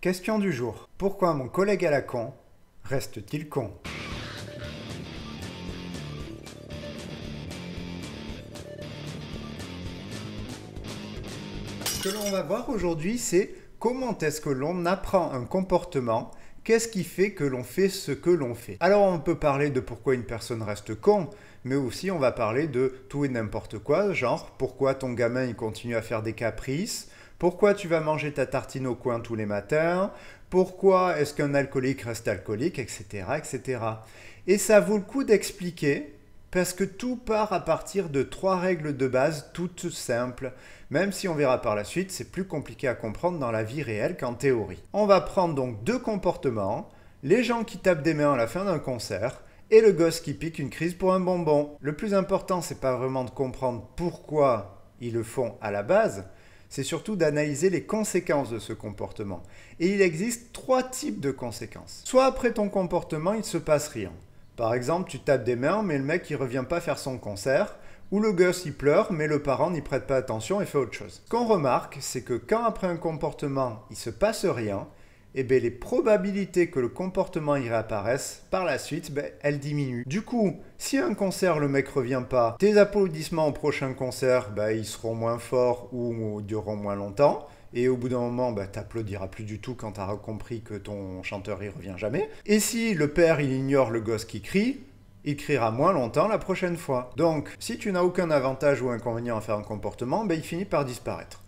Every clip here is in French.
Question du jour. Pourquoi mon collègue à la con reste-t-il con Ce que l'on va voir aujourd'hui, c'est comment est-ce que l'on apprend un comportement Qu'est-ce qui fait que l'on fait ce que l'on fait Alors on peut parler de pourquoi une personne reste con, mais aussi on va parler de tout et n'importe quoi, genre pourquoi ton gamin il continue à faire des caprices, pourquoi tu vas manger ta tartine au coin tous les matins Pourquoi est-ce qu'un alcoolique reste alcoolique Etc. etc. Et ça vaut le coup d'expliquer parce que tout part à partir de trois règles de base toutes simples, même si on verra par la suite, c'est plus compliqué à comprendre dans la vie réelle qu'en théorie. On va prendre donc deux comportements, les gens qui tapent des mains à la fin d'un concert, et le gosse qui pique une crise pour un bonbon. Le plus important, c'est pas vraiment de comprendre pourquoi ils le font à la base, c'est surtout d'analyser les conséquences de ce comportement. Et il existe trois types de conséquences. Soit après ton comportement, il se passe rien. Par exemple, tu tapes des mains, mais le mec ne revient pas faire son concert, ou le gosse il pleure, mais le parent n'y prête pas attention et fait autre chose. Ce qu'on remarque, c'est que quand après un comportement, il se passe rien, eh ben, les probabilités que le comportement y réapparaisse, par la suite, ben, elles diminuent. Du coup, si un concert le mec revient pas, tes applaudissements au prochain concert, ben, ils seront moins forts ou dureront moins longtemps. Et au bout d'un moment, tu ben, t'applaudiras plus du tout quand t'auras compris que ton chanteur y revient jamais. Et si le père il ignore le gosse qui crie, il criera moins longtemps la prochaine fois. Donc, si tu n'as aucun avantage ou inconvénient à faire un comportement, il finit par disparaître.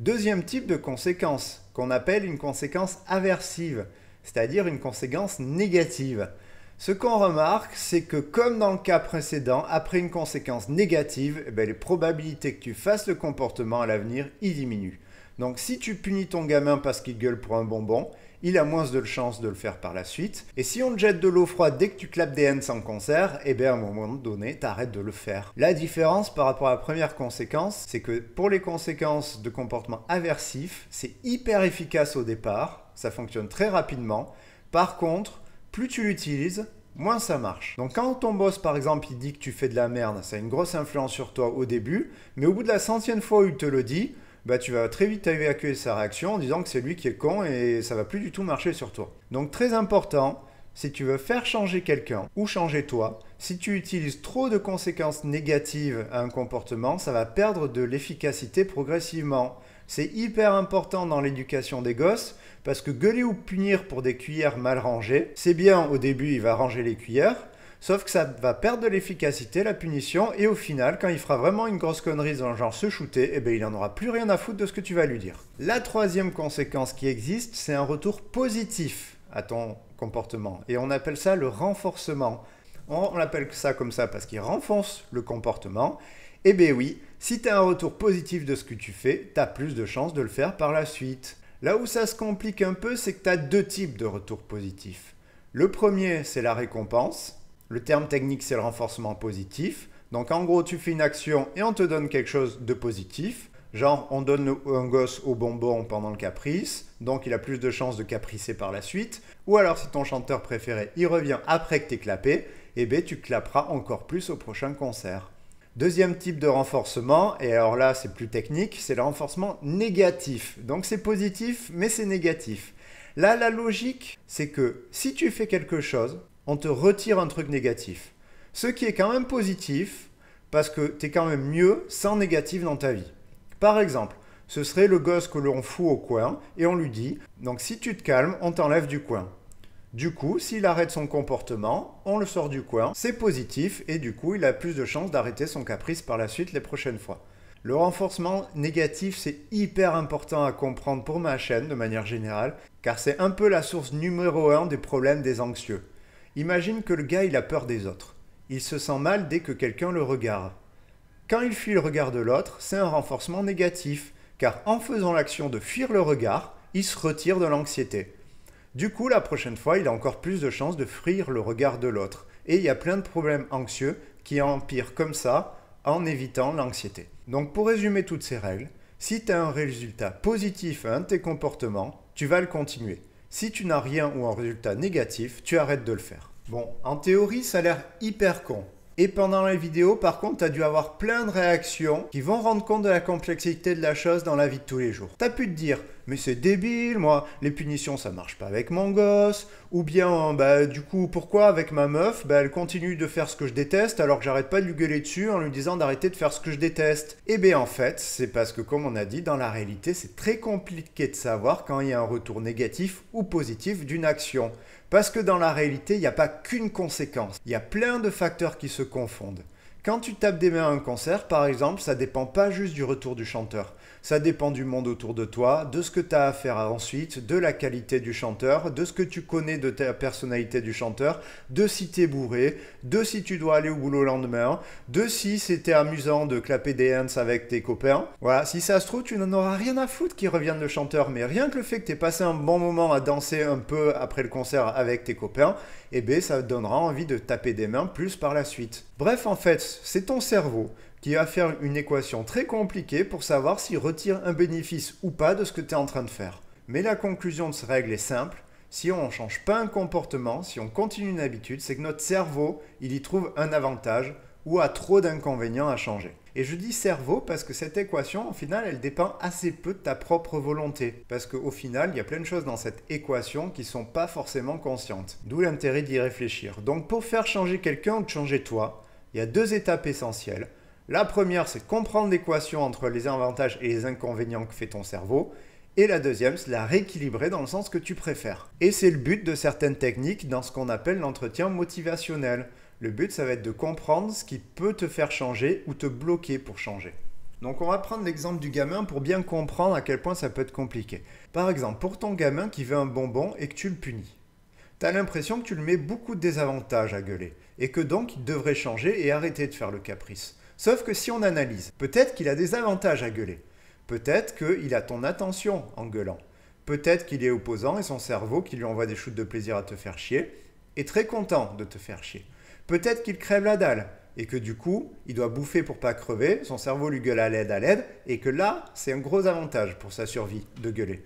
Deuxième type de conséquence, qu'on appelle une conséquence aversive, c'est-à-dire une conséquence négative. Ce qu'on remarque, c'est que comme dans le cas précédent, après une conséquence négative, eh ben, les probabilités que tu fasses le comportement à l'avenir, y diminuent. Donc si tu punis ton gamin parce qu'il gueule pour un bonbon, il a moins de chances de le faire par la suite. Et si on te jette de l'eau froide dès que tu clapes des hands en concert, eh bien à un moment donné, t'arrêtes de le faire. La différence par rapport à la première conséquence, c'est que pour les conséquences de comportement aversif, c'est hyper efficace au départ, ça fonctionne très rapidement. Par contre, plus tu l'utilises, moins ça marche. Donc quand ton boss par exemple il dit que tu fais de la merde, ça a une grosse influence sur toi au début, mais au bout de la centième fois où il te le dit, bah, tu vas très vite évacuer sa réaction en disant que c'est lui qui est con et ça va plus du tout marcher sur toi. Donc très important, si tu veux faire changer quelqu'un ou changer toi, si tu utilises trop de conséquences négatives à un comportement, ça va perdre de l'efficacité progressivement. C'est hyper important dans l'éducation des gosses parce que gueuler ou punir pour des cuillères mal rangées, c'est bien au début il va ranger les cuillères, Sauf que ça va perdre de l'efficacité, la punition, et au final, quand il fera vraiment une grosse connerie dans le genre se shooter, eh ben il n'en aura plus rien à foutre de ce que tu vas lui dire. La troisième conséquence qui existe, c'est un retour positif à ton comportement. Et on appelle ça le renforcement. On, l'appelle ça comme ça parce qu'il renforce le comportement. Eh bien oui, si tu as un retour positif de ce que tu fais, tu as plus de chances de le faire par la suite. Là où ça se complique un peu, c'est que tu as deux types de retours positifs. Le premier, c'est la récompense. Le terme technique, c'est le renforcement positif. Donc en gros, tu fais une action et on te donne quelque chose de positif. Genre, on donne un gosse au bonbon pendant le caprice, donc il a plus de chances de capricer par la suite. Ou alors, si ton chanteur préféré y revient après que t'es clapé, eh bien, tu claperas encore plus au prochain concert. Deuxième type de renforcement, et alors là c'est plus technique, c'est le renforcement négatif. Donc c'est positif, mais c'est négatif. Là, la logique, c'est que si tu fais quelque chose, on te retire un truc négatif. Ce qui est quand même positif, parce que tu es quand même mieux sans négatif dans ta vie. Par exemple, ce serait le gosse que l'on fout au coin et on lui dit Donc si tu te calmes, on t'enlève du coin. Du coup, s'il arrête son comportement, on le sort du coin, c'est positif et du coup, il a plus de chances d'arrêter son caprice par la suite les prochaines fois. Le renforcement négatif, c'est hyper important à comprendre pour ma chaîne de manière générale, car c'est un peu la source numéro 1 des problèmes des anxieux. Imagine que le gars, il a peur des autres. Il se sent mal dès que quelqu'un le regarde. Quand il fuit le regard de l'autre, c'est un renforcement négatif, car en faisant l'action de fuir le regard, il se retire de l'anxiété. Du coup, la prochaine fois, il a encore plus de chances de fuir le regard de l'autre. Et il y a plein de problèmes anxieux qui empirent comme ça en évitant l'anxiété. Donc pour résumer toutes ces règles, si tu as un résultat positif à un de tes comportements, tu vas le continuer. Si tu n'as rien ou un résultat négatif, tu arrêtes de le faire. Bon, en théorie, ça a l'air hyper con. Et pendant la vidéo, par contre, t'as dû avoir plein de réactions qui vont rendre compte de la complexité de la chose dans la vie de tous les jours. T'as pu te dire, mais c'est débile, moi, les punitions ça marche pas avec mon gosse, ou bien, bah, du coup, pourquoi avec ma meuf, bah, elle continue de faire ce que je déteste alors que j'arrête pas de lui gueuler dessus en lui disant d'arrêter de faire ce que je déteste Eh bien, en fait, c'est parce que, comme on a dit, dans la réalité, c'est très compliqué de savoir quand il y a un retour négatif ou positif d'une action. Parce que dans la réalité, il n'y a pas qu'une conséquence, il y a plein de facteurs qui se confondent. Quand tu tapes des mains à un concert, par exemple, ça dépend pas juste du retour du chanteur. Ça dépend du monde autour de toi, de ce que tu as à faire ensuite, de la qualité du chanteur, de ce que tu connais de ta personnalité du chanteur, de si t'es bourré, de si tu dois aller au boulot le lendemain, de si c'était amusant de clapper des hands avec tes copains. Voilà, si ça se trouve, tu n'en auras rien à foutre qui revienne le chanteur, mais rien que le fait que t'aies passé un bon moment à danser un peu après le concert avec tes copains, et eh bien ça donnera envie de taper des mains plus par la suite. Bref, en fait, c'est ton cerveau qui va faire une équation très compliquée pour savoir s'il retire un bénéfice ou pas de ce que tu es en train de faire. Mais la conclusion de cette règle est simple. Si on ne change pas un comportement, si on continue une habitude, c'est que notre cerveau, il y trouve un avantage ou a trop d'inconvénients à changer. Et je dis cerveau parce que cette équation, au final, elle dépend assez peu de ta propre volonté. Parce qu'au final, il y a plein de choses dans cette équation qui ne sont pas forcément conscientes. D'où l'intérêt d'y réfléchir. Donc pour faire changer quelqu'un ou de changer toi, il y a deux étapes essentielles. La première, c'est comprendre l'équation entre les avantages et les inconvénients que fait ton cerveau. Et la deuxième, c'est la rééquilibrer dans le sens que tu préfères. Et c'est le but de certaines techniques dans ce qu'on appelle l'entretien motivationnel. Le but, ça va être de comprendre ce qui peut te faire changer ou te bloquer pour changer. Donc on va prendre l'exemple du gamin pour bien comprendre à quel point ça peut être compliqué. Par exemple, pour ton gamin qui veut un bonbon et que tu le punis, as l'impression que tu le mets beaucoup de désavantages à gueuler, et que donc il devrait changer et arrêter de faire le caprice. Sauf que si on analyse, peut-être qu'il a des avantages à gueuler, peut-être qu'il a ton attention en gueulant, peut-être qu'il est opposant et son cerveau qui lui envoie des shoots de plaisir à te faire chier, est très content de te faire chier peut-être qu'il crève la dalle et que du coup, il doit bouffer pour pas crever, son cerveau lui gueule à l'aide à l'aide, et que là, c'est un gros avantage pour sa survie de gueuler.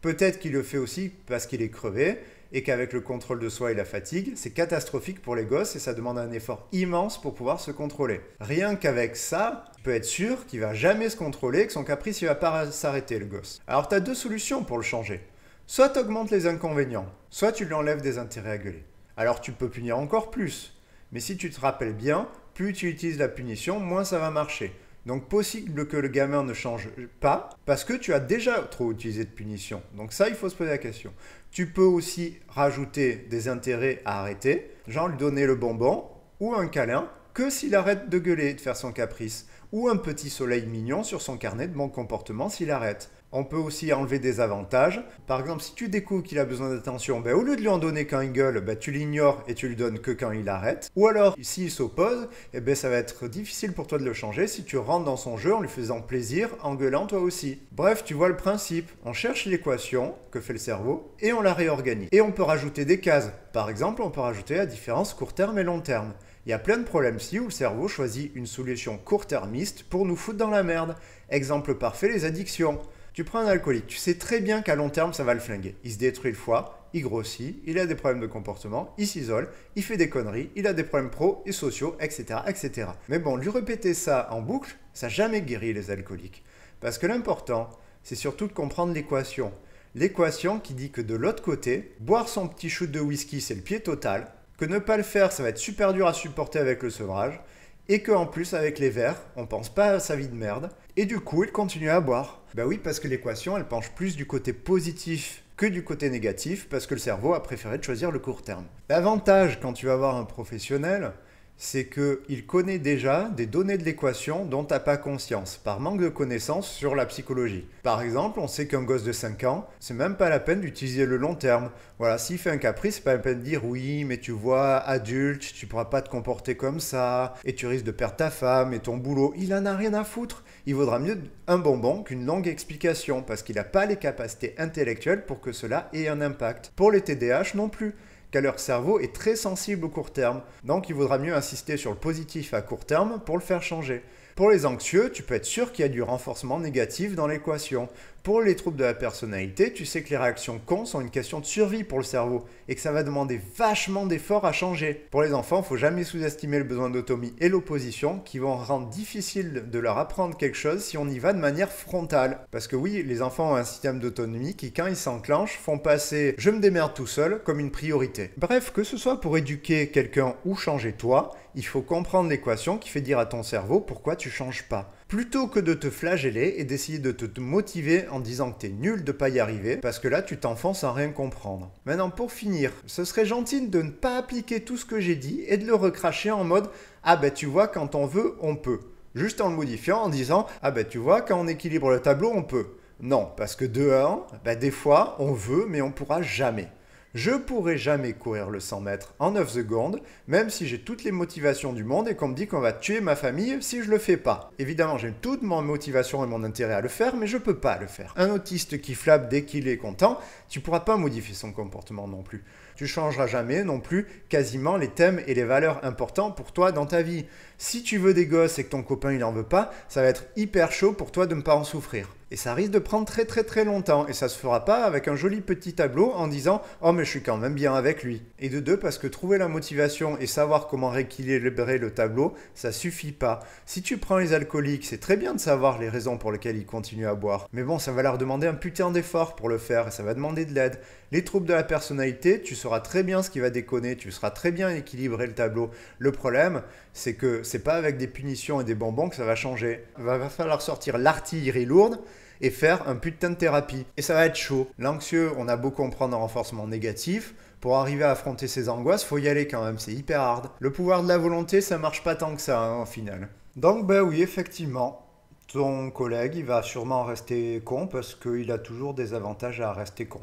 Peut-être qu'il le fait aussi parce qu'il est crevé, et qu'avec le contrôle de soi et la fatigue, c'est catastrophique pour les gosses et ça demande un effort immense pour pouvoir se contrôler. Rien qu'avec ça, tu peux être sûr qu'il va jamais se contrôler, que son caprice il va pas s'arrêter le gosse. Alors tu as deux solutions pour le changer. Soit tu augmentes les inconvénients, soit tu lui enlèves des intérêts à gueuler. Alors tu peux punir encore plus, mais si tu te rappelles bien, plus tu utilises la punition, moins ça va marcher. Donc possible que le gamin ne change pas parce que tu as déjà trop utilisé de punition. Donc ça, il faut se poser la question. Tu peux aussi rajouter des intérêts à arrêter, genre lui donner le bonbon ou un câlin que s'il arrête de gueuler de faire son caprice, ou un petit soleil mignon sur son carnet de bon comportement s'il arrête. On peut aussi enlever des avantages. Par exemple, si tu découvres qu'il a besoin d'attention, ben, au lieu de lui en donner quand il gueule, ben, tu l'ignores et tu lui donnes que quand il arrête. Ou alors, s'il s'oppose, et eh ben, ça va être difficile pour toi de le changer si tu rentres dans son jeu en lui faisant plaisir, en gueulant toi aussi. Bref, tu vois le principe. On cherche l'équation que fait le cerveau et on la réorganise. Et on peut rajouter des cases. Par exemple, on peut rajouter la différence court terme et long terme. Il y a plein de problèmes si où le cerveau choisit une solution court-termiste pour nous foutre dans la merde. Exemple parfait, les addictions. Tu prends un alcoolique, tu sais très bien qu'à long terme, ça va le flinguer. Il se détruit le foie, il grossit, il a des problèmes de comportement, il s'isole, il fait des conneries, il a des problèmes pros et sociaux, etc., etc. Mais bon, lui répéter ça en boucle, ça jamais guérit les alcooliques. Parce que l'important, c'est surtout de comprendre l'équation. L'équation qui dit que de l'autre côté, boire son petit shoot de whisky, c'est le pied total, que ne pas le faire, ça va être super dur à supporter avec le sevrage, et qu'en plus avec les verres, on pense pas à sa vie de merde, et du coup il continue à boire. Bah oui, parce que l'équation elle penche plus du côté positif que du côté négatif, parce que le cerveau a préféré de choisir le court terme. L'avantage quand tu vas voir un professionnel, c'est qu'il connaît déjà des données de l'équation dont tu n'as pas conscience, par manque de connaissances sur la psychologie. Par exemple, on sait qu'un gosse de 5 ans, c'est même pas la peine d'utiliser le long terme. Voilà, s'il fait un caprice, c'est pas la peine de dire oui, mais tu vois, adulte, tu pourras pas te comporter comme ça, et tu risques de perdre ta femme et ton boulot. Il en a rien à foutre. Il vaudra mieux un bonbon qu'une longue explication, parce qu'il n'a pas les capacités intellectuelles pour que cela ait un impact. Pour les TDAH non plus car leur cerveau est très sensible au court terme. Donc il vaudra mieux insister sur le positif à court terme pour le faire changer. Pour les anxieux, tu peux être sûr qu'il y a du renforcement négatif dans l'équation. Pour les troubles de la personnalité, tu sais que les réactions cons sont une question de survie pour le cerveau et que ça va demander vachement d'efforts à changer. Pour les enfants, il ne faut jamais sous-estimer le besoin d'autonomie et l'opposition qui vont rendre difficile de leur apprendre quelque chose si on y va de manière frontale. Parce que oui, les enfants ont un système d'autonomie qui, quand ils s'enclenchent, font passer je me démerde tout seul comme une priorité. Bref, que ce soit pour éduquer quelqu'un ou changer toi, il faut comprendre l'équation qui fait dire à ton cerveau pourquoi tu changes pas. Plutôt que de te flageller et d'essayer de te motiver en disant que t'es nul de pas y arriver, parce que là tu t'enfonces sans rien comprendre. Maintenant pour finir, ce serait gentil de ne pas appliquer tout ce que j'ai dit et de le recracher en mode Ah ben tu vois quand on veut, on peut. Juste en le modifiant en disant Ah ben tu vois quand on équilibre le tableau, on peut. Non, parce que de un, ben, des fois on veut mais on pourra jamais. Je pourrais jamais courir le 100 mètres en 9 secondes, même si j'ai toutes les motivations du monde et qu'on me dit qu'on va tuer ma famille si je le fais pas. Évidemment, j'ai toute ma motivation et mon intérêt à le faire, mais je peux pas le faire. Un autiste qui flappe dès qu'il est content, tu pourras pas modifier son comportement non plus tu changeras jamais non plus quasiment les thèmes et les valeurs importants pour toi dans ta vie. Si tu veux des gosses et que ton copain il en veut pas, ça va être hyper chaud pour toi de ne pas en souffrir. Et ça risque de prendre très très très longtemps et ça se fera pas avec un joli petit tableau en disant "Oh mais je suis quand même bien avec lui." Et de deux parce que trouver la motivation et savoir comment rééquilibrer le tableau, ça suffit pas. Si tu prends les alcooliques, c'est très bien de savoir les raisons pour lesquelles ils continuent à boire. Mais bon, ça va leur demander un putain d'effort pour le faire et ça va demander de l'aide. Les troubles de la personnalité, tu sauras très bien ce qui va déconner, tu seras très bien équilibrer le tableau. Le problème, c'est que c'est pas avec des punitions et des bonbons que ça va changer. Va, va falloir sortir l'artillerie lourde et faire un putain de thérapie. Et ça va être chaud. L'anxieux, on a beau comprendre un renforcement négatif, pour arriver à affronter ses angoisses, faut y aller quand même, c'est hyper hard. Le pouvoir de la volonté, ça marche pas tant que ça, en hein, final. Donc, ben oui, effectivement, ton collègue, il va sûrement rester con parce qu'il a toujours des avantages à rester con.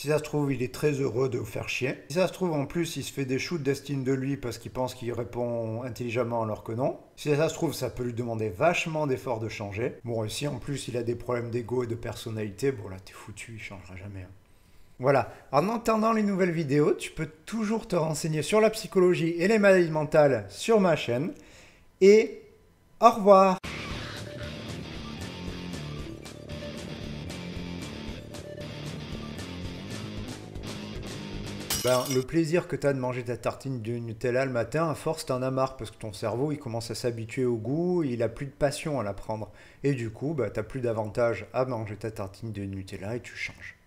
Si ça se trouve, il est très heureux de vous faire chier. Si ça se trouve, en plus, il se fait des shoots d'estime de lui parce qu'il pense qu'il répond intelligemment alors que non. Si ça se trouve, ça peut lui demander vachement d'efforts de changer. Bon, et si en plus il a des problèmes d'ego et de personnalité, bon là, t'es foutu, il changera jamais. Hein. Voilà. En attendant les nouvelles vidéos, tu peux toujours te renseigner sur la psychologie et les maladies mentales sur ma chaîne. Et au revoir Ben, le plaisir que tu as de manger ta tartine de Nutella le matin, à force, t'en as marre parce que ton cerveau il commence à s'habituer au goût, il a plus de passion à la prendre. Et du coup, ben, t’as tu plus d'avantage à manger ta tartine de Nutella et tu changes.